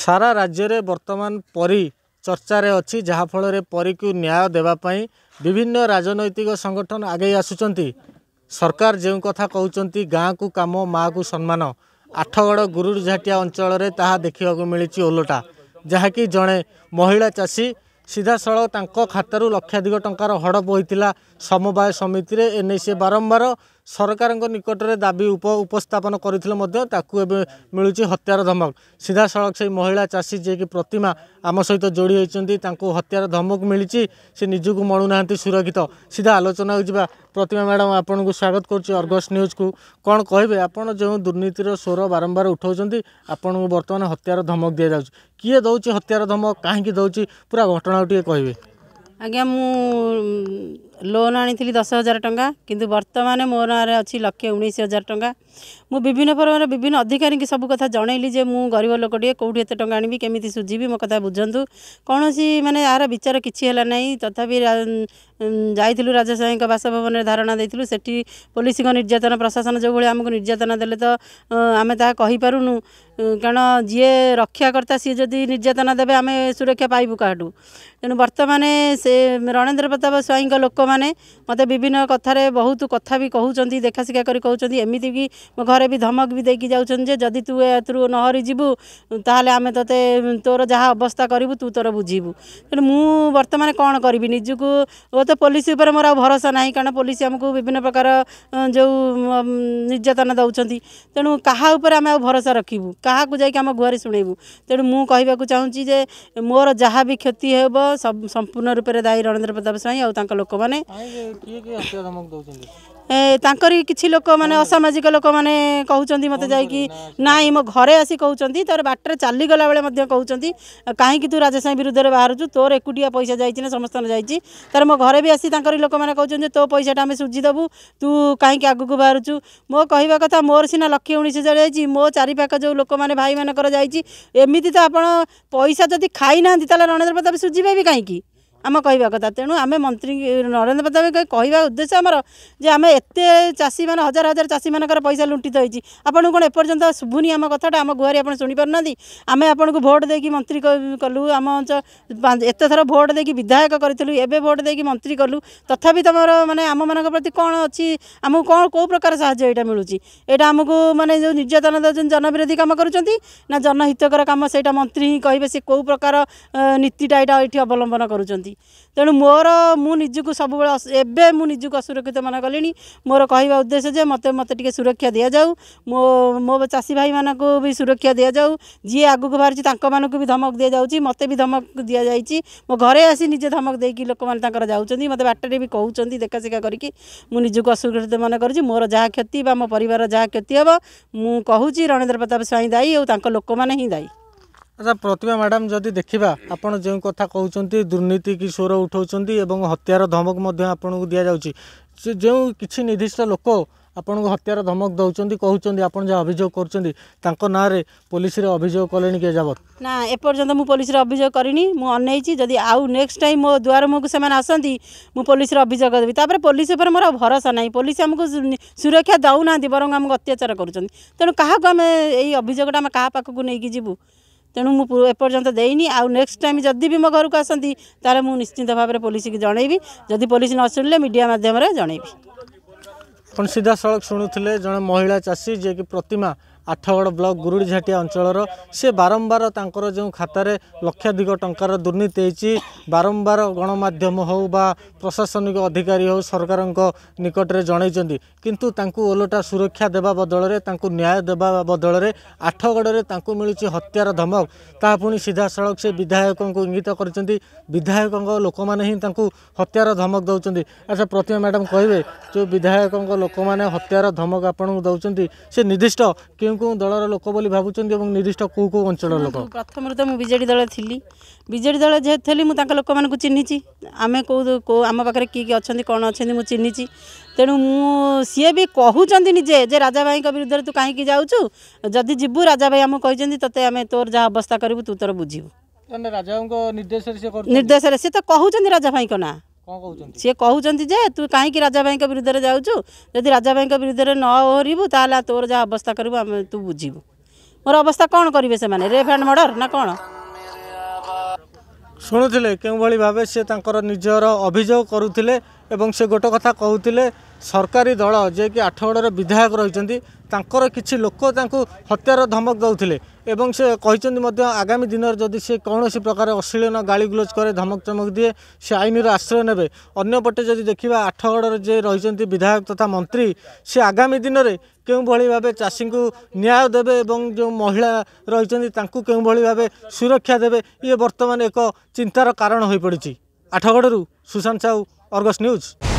ସାରା ରାଜ୍ୟରେ ବର୍ତ୍ତମାନ ପରି ଚର୍ଚ୍ଚାରେ ଅଛି ଯାହାଫଳରେ ପରିକୁ ନ୍ୟାୟ ଦେବା ପାଇଁ ବିଭିନ୍ନ ରାଜନୈତିକ ସଂଗଠନ ଆଗେଇ ଆସୁଛନ୍ତି ସରକାର ଯେଉଁ କଥା କହୁଛନ୍ତି ଗାଁକୁ କାମ ମାଆକୁ ସମ୍ମାନ ଆଠଗଡ଼ ଗୁରୁଝାଟିଆ ଅଞ୍ଚଳରେ ତାହା ଦେଖିବାକୁ ମିଳିଛି ଓଲଟା ଯାହାକି ଜଣେ ମହିଳା ଚାଷୀ ସିଧାସଳଖ ତାଙ୍କ ଖାତାରୁ ଲକ୍ଷାଧିକ ଟଙ୍କାର ହଡ଼ପ ହୋଇଥିଲା ସମବାୟ ସମିତିରେ ଏନେଇ ସେ ବାରମ୍ବାର ସରକାରଙ୍କ ନିକଟରେ ଦାବି ଉପ ଉପସ୍ଥାପନ କରିଥିଲେ ମଧ୍ୟ ତାକୁ ଏବେ ମିଳୁଛି ହତ୍ୟାର ଧମକ ସିଧାସଳଖ ସେହି ମହିଳା ଚାଷୀ ଯିଏକି ପ୍ରତିମା ଆମ ସହିତ ଯୋଡ଼ି ହୋଇଛନ୍ତି ତାଙ୍କୁ ହତ୍ୟାର ଧମକ ମିଳିଛି ସେ ନିଜକୁ ମଳୁନାହାନ୍ତି ସୁରକ୍ଷିତ ସିଧା ଆଲୋଚନାକୁ ଯିବା ପ୍ରତିମା ମ୍ୟାଡ଼ାମ୍ ଆପଣଙ୍କୁ ସ୍ୱାଗତ କରୁଛି ଅର୍ଗସ୍ ନ୍ୟୁଜ୍କୁ କ'ଣ କହିବେ ଆପଣ ଯେଉଁ ଦୁର୍ନୀତିର ସ୍ୱର ବାରମ୍ବାର ଉଠାଉଛନ୍ତି ଆପଣଙ୍କୁ ବର୍ତ୍ତମାନ ହତ୍ୟାର ଧମକ ଦିଆଯାଉଛି କିଏ ଦେଉଛି ହତ୍ୟାର ଧମକ କାହିଁକି ଦେଉଛି ପୁରା ଘଟଣାକୁ ଟିକିଏ କହିବେ ଆଜ୍ଞା ମୁଁ ଲୋନ୍ ଆଣିଥିଲି ଦଶ ହଜାର ଟଙ୍କା କିନ୍ତୁ ବର୍ତ୍ତମାନ ମୋ ନାଁରେ ଅଛି ଲକ୍ଷେ ଉଣେଇଶ ହଜାର ଟଙ୍କା ମୁଁ ବିଭିନ୍ନ ପ୍ରକାର ବିଭିନ୍ନ ଅଧିକାରୀଙ୍କୁ ସବୁ କଥା ଜଣେଇଲି ଯେ ମୁଁ ଗରିବ ଲୋକଟିଏ କେଉଁଠି ଏତେ ଟଙ୍କା ଆଣିବି କେମିତି ସୁଝିବି ମୋ କଥା ବୁଝନ୍ତୁ କୌଣସି ମାନେ ଏହାର ବିଚାର କିଛି ହେଲା ନାହିଁ ତଥାପି ଯାଇଥିଲୁ ରାଜା ସାହିଙ୍କ ବାସଭବନରେ ଧାରଣା ଦେଇଥିଲୁ ସେଠି ପୋଲିସଙ୍କ ନିର୍ଯାତନା ପ୍ରଶାସନ ଯେଉଁଭଳି ଆମକୁ ନିର୍ଯାତନା ଦେଲେ ତ ଆମେ ତାହା କହିପାରୁନୁ କାରଣ ଯିଏ ରକ୍ଷାକର୍ତ୍ତା ସିଏ ଯଦି ନିର୍ଯାତନା ଦେବେ ଆମେ ସୁରକ୍ଷା ପାଇବୁ କାହାଠୁ ତେଣୁ ବର୍ତ୍ତମାନ ସେ ରଣେନ୍ଦ୍ର ପ୍ରତାପ ସ୍ୱାଇଁଙ୍କ ଲୋକମାନେ ପିଲାମାନେ ମୋତେ ବିଭିନ୍ନ କଥାରେ ବହୁତ କଥା ବି କହୁଛନ୍ତି ଦେଖାଶିଖା କରି କହୁଛନ୍ତି ଏମିତି କି ମୋ ଘରେ ବି ଧମକ ବି ଦେଇକି ଯାଉଛନ୍ତି ଯେ ଯଦି ତୁ ଏଥିରୁ ନହରି ଯିବୁ ତାହେଲେ ଆମେ ତୋତେ ତୋର ଯାହା ଅବସ୍ଥା କରିବୁ ତୁ ତୋର ବୁଝିବୁ ତେଣୁ ମୁଁ ବର୍ତ୍ତମାନ କ'ଣ କରିବି ନିଜକୁ ତ ପୋଲିସ ଉପରେ ମୋର ଆଉ ଭରସା ନାହିଁ କାରଣ ପୋଲିସ ଆମକୁ ବିଭିନ୍ନ ପ୍ରକାର ଯେଉଁ ନିର୍ଯାତନା ଦେଉଛନ୍ତି ତେଣୁ କାହା ଉପରେ ଆମେ ଆଉ ଭରସା ରଖିବୁ କାହାକୁ ଯାଇକି ଆମ ଗୁହାରି ଶୁଣେଇବୁ ତେଣୁ ମୁଁ କହିବାକୁ ଚାହୁଁଛି ଯେ ମୋର ଯାହା ବି କ୍ଷତି ହେବ ସମ୍ପୂର୍ଣ୍ଣ ରୂପରେ ଦାୟୀ ରଣେନ୍ଦ୍ର ପ୍ରତାପ ସ୍ୱାଇଁ ଆଉ ତାଙ୍କ ଲୋକମାନେ ତାଙ୍କରି କିଛି ଲୋକମାନେ ଅସାମାଜିକ ଲୋକମାନେ କହୁଛନ୍ତି ମୋତେ ଯାଇକି ନାଇଁ ମୋ ଘରେ ଆସି କହୁଛନ୍ତି ତା'ର ବାଟରେ ଚାଲିଗଲା ବେଳେ ମଧ୍ୟ କହୁଛନ୍ତି କାହିଁକି ତୁ ରାଜସାହି ବିରୁଦ୍ଧରେ ବାହାରୁଛୁ ତୋର ଏକୁଟିଆ ପଇସା ଯାଇଛି ନା ସମସ୍ତଙ୍କର ଯାଇଛି ତା'ର ମୋ ଘରେ ବି ଆସି ତାଙ୍କରି ଲୋକମାନେ କହୁଛନ୍ତି ତୋ ପଇସାଟା ଆମେ ସୁଝିଦେବୁ ତୁ କାହିଁକି ଆଗକୁ ବାହାରୁଛୁ ମୋ କହିବା କଥା ମୋର ସିନା ଲକ୍ଷେ ଉଣେଇଶ ହଜାର ଯାଇଛି ମୋ ଚାରିପାଖ ଯେଉଁ ଲୋକମାନେ ଭାଇମାନଙ୍କର ଯାଇଛି ଏମିତି ତ ଆପଣ ପଇସା ଯଦି ଖାଇନାହାନ୍ତି ତାହେଲେ ରଣେନ୍ଦ୍ର ପ୍ରତାପ ସୁଝିବେ ବି କାହିଁକି ଆମ କହିବା କଥା ତେଣୁ ଆମେ ମନ୍ତ୍ରୀ ନରେନ୍ଦ୍ର ପଟ୍ଟନାୟକ କହିବା ଉଦ୍ଦେଶ୍ୟ ଆମର ଯେ ଆମେ ଏତେ ଚାଷୀମାନେ ହଜାର ହଜାର ଚାଷୀମାନଙ୍କର ପଇସା ଲୁଣ୍ଠିତ ହୋଇଛି ଆପଣଙ୍କୁ କ'ଣ ଏପର୍ଯ୍ୟନ୍ତ ଶୁଭୁନି ଆମ କଥାଟା ଆମ ଗୁହାରି ଆପଣ ଶୁଣିପାରୁନାହାନ୍ତି ଆମେ ଆପଣଙ୍କୁ ଭୋଟ୍ ଦେଇକି ମନ୍ତ୍ରୀ କଲୁ ଆମ ଅଞ୍ଚଳ ଏତେଥର ଭୋଟ୍ ଦେଇକି ବିଧାୟକ କରିଥିଲୁ ଏବେ ଭୋଟ୍ ଦେଇକି ମନ୍ତ୍ରୀ କଲୁ ତଥାପି ତୁମର ମାନେ ଆମମାନଙ୍କ ପ୍ରତି କ'ଣ ଅଛି ଆମକୁ କ'ଣ କେଉଁ ପ୍ରକାର ସାହାଯ୍ୟ ଏଇଟା ମିଳୁଛି ଏଇଟା ଆମକୁ ମାନେ ଯେଉଁ ନିର୍ଯାତନା ଦେଉଛନ୍ତି ଜନବିରୋଧୀ କାମ କରୁଛନ୍ତି ନା ଜନହିତକର କାମ ସେଇଟା ମନ୍ତ୍ରୀ ହିଁ କହିବେ ସେ କେଉଁ ପ୍ରକାର ନୀତିଟା ଏଇଟା ଏଇଠି ଅବଲମ୍ବନ କରୁଛନ୍ତି त म सबैबे मिजको असुरक्षित मना कि मोर क्यो मि सुरक्षा दि मो चासी को भी सुरक्षा दिए आगको को भी धमक दिन्छ मते धमक दिइन्छ मो निजे धमक दिइकि लोकर जान्छ मते बाटो देखासेखा गरिक मिजा असुरक्षित मना गर्छु मोर जहाँ क्षति बा मो परिवार जहाँ क्षति हे म रणेन्द्र प्रताप स्वई दायी आउँ लोक दायी আচ্ছা প্রতিমা ম্যাডাম যদি দেখিবা আপন যে কথা কହୁଛନ୍ତି দুর্নীতি কি স্বর উঠাউଛନ୍ତି এবং হত্যার ধমক মধ্যে আপনাকে দিয়া যাচ্ছে যে কিছু নির্দিষ্ট লোক আপনার হত্যার ধমক দৌঁচ কুমার আপনার যা অভিযোগ করছেন তাঁর নাঁরে পুলিশে অভিযোগ কলে কি যাবত না এপর্যন্ত মু পুলিশে অভিযোগ করিনি মু অনেইছি যদি আউ নেক্সট টাইম মো দুয়ার মুখ সে আসতে মু পুলিশে অভিযোগ দেবি তাপরে পুলিশ উপরে মোর ভরসা না পুলিশ আমি সুরক্ষা দেউ না বরং আমি অত্যাচার করছেন তেমন কাহক আমি এই অভিযোগটা আমি কাহা পাখক নিয়ে যাবু तेणु म पर्यो आउँ नेक्सट टाइम जति म घरको आसे त म निश्चिन्त पोलिसि जनै जति पोलिस नसुले मिडिया माध्यम जनैबि सिधासँग शु महिला चासी जि प्रतिमा ଆଠଗଡ଼ ବ୍ଲକ ଗୁରୁଡ଼ିଝାଟି ଅଞ୍ଚଳର ସେ ବାରମ୍ବାର ତାଙ୍କର ଯେଉଁ ଖାତାରେ ଲକ୍ଷାଧିକ ଟଙ୍କାର ଦୁର୍ନୀତି ହେଇଛି ବାରମ୍ବାର ଗଣମାଧ୍ୟମ ହେଉ ବା ପ୍ରଶାସନିକ ଅଧିକାରୀ ହେଉ ସରକାରଙ୍କ ନିକଟରେ ଜଣାଇଛନ୍ତି କିନ୍ତୁ ତାଙ୍କୁ ଓଲଟା ସୁରକ୍ଷା ଦେବା ବଦଳରେ ତାଙ୍କୁ ନ୍ୟାୟ ଦେବା ବଦଳରେ ଆଠଗଡ଼ରେ ତାଙ୍କୁ ମିଳୁଛି ହତ୍ୟାର ଧମକ ତାହା ପୁଣି ସିଧାସଳଖ ସେ ବିଧାୟକଙ୍କୁ ଇଙ୍ଗିତ କରିଛନ୍ତି ବିଧାୟକଙ୍କ ଲୋକମାନେ ହିଁ ତାଙ୍କୁ ହତ୍ୟାର ଧମକ ଦେଉଛନ୍ତି ଆଚ୍ଛା ପ୍ରତିମା ମ୍ୟାଡ଼ାମ୍ କହିବେ ଯେଉଁ ବିଧାୟକଙ୍କ ଲୋକମାନେ ହତ୍ୟାର ଧମକ ଆପଣଙ୍କୁ ଦେଉଛନ୍ତି ସେ ନିର୍ଦ୍ଦିଷ୍ଟ କେଉଁ କେଉଁ କେଉଁ ଦଳର ଲୋକ ବୋଲି ଭାବୁଛନ୍ତି ଏବଂ ନିର୍ଦ୍ଦିଷ୍ଟ କେଉଁ କେଉଁ ଅଞ୍ଚଳର ଲୋକ ପ୍ରଥମରୁ ତ ମୁଁ ବିଜେଡ଼ି ଦଳ ଥିଲି ବିଜେଡ଼ି ଦଳ ଯେହେତୁ ଥିଲି ମୁଁ ତାଙ୍କ ଲୋକମାନଙ୍କୁ ଚିହ୍ନିଛି ଆମେ କେଉଁ କେଉଁ ଆମ ପାଖରେ କିଏ କିଏ ଅଛନ୍ତି କ'ଣ ଅଛନ୍ତି ମୁଁ ଚିହ୍ନିଛି ତେଣୁ ମୁଁ ସିଏ ବି କହୁଛନ୍ତି ନିଜେ ଯେ ରାଜାଭାଇଙ୍କ ବିରୁଦ୍ଧରେ ତୁ କାହିଁକି ଯାଉଛୁ ଯଦି ଯିବୁ ରାଜାଭାଇ ଆମକୁ କହିଛନ୍ତି ତୋତେ ଆମେ ତୋର ଯାହା ଅବସ୍ଥା କରିବୁ ତୁ ତୋର ବୁଝିବୁ ରାଜାଙ୍କ ନିର୍ଦ୍ଦେଶରେ ନିର୍ଦ୍ଦେଶରେ ସେ ତ କହୁଛନ୍ତି ରାଜାଭାଇଙ୍କ ନାଁ ସିଏ କହୁଛନ୍ତି ଯେ ତୁ କାହିଁକି ରାଜାଭାଇଙ୍କ ବିରୁଦ୍ଧରେ ଯାଉଛୁ ଯଦି ରାଜାଭାଇଙ୍କ ବିରୁଦ୍ଧରେ ନ ଓହରିବୁ ତାହେଲେ ତୋର ଯାହା ଅବସ୍ଥା କରିବୁ ଆମେ ତୁ ବୁଝିବୁ ମୋର ଅବସ୍ଥା କ'ଣ କରିବେ ସେମାନେ ରେପ୍ ଆଣ୍ଡ ମର୍ଡ଼ର ନା କ'ଣ ଶୁଣୁଥିଲେ କେଉଁଭଳି ଭାବେ ସିଏ ତାଙ୍କର ନିଜର ଅଭିଯୋଗ କରୁଥିଲେ এবং ସେ ଗୋଟେ କଥା କହୁଥିଲେ ସରକାରୀ ଦଳ ଯିଏକି ଆଠଗଡ଼ର ବିଧାୟକ ରହିଛନ୍ତି ତାଙ୍କର କିଛି ଲୋକ ତାଙ୍କୁ ହତ୍ୟାର ଧମକ ଦେଉଥିଲେ ଏବଂ ସେ କହିଛନ୍ତି ମଧ୍ୟ ଆଗାମୀ ଦିନରେ ଯଦି ସେ କୌଣସି ପ୍ରକାର ଅଶ୍ଳୀଳନ ଗାଳିଗୁଲଜ କରେ ଧମକ ଚମକ ଦିଏ ସେ ଆଇନର ଆଶ୍ରୟ ନେବେ ଅନ୍ୟପଟେ ଯଦି ଦେଖିବା ଆଠଗଡ଼ର ଯିଏ ରହିଛନ୍ତି ବିଧାୟକ ତଥା ମନ୍ତ୍ରୀ ସେ ଆଗାମୀ ଦିନରେ କେଉଁଭଳି ଭାବେ ଚାଷୀଙ୍କୁ ନ୍ୟାୟ ଦେବେ ଏବଂ ଯେଉଁ ମହିଳା ରହିଛନ୍ତି ତାଙ୍କୁ କେଉଁଭଳି ଭାବେ ସୁରକ୍ଷା ଦେବେ ଇଏ ବର୍ତ୍ତମାନ ଏକ ଚିନ୍ତାର କାରଣ ହୋଇପଡ଼ିଛି ଆଠଗଡ଼ରୁ ସୁଶାନ୍ତ ସାହୁ अर्गस न्यूज़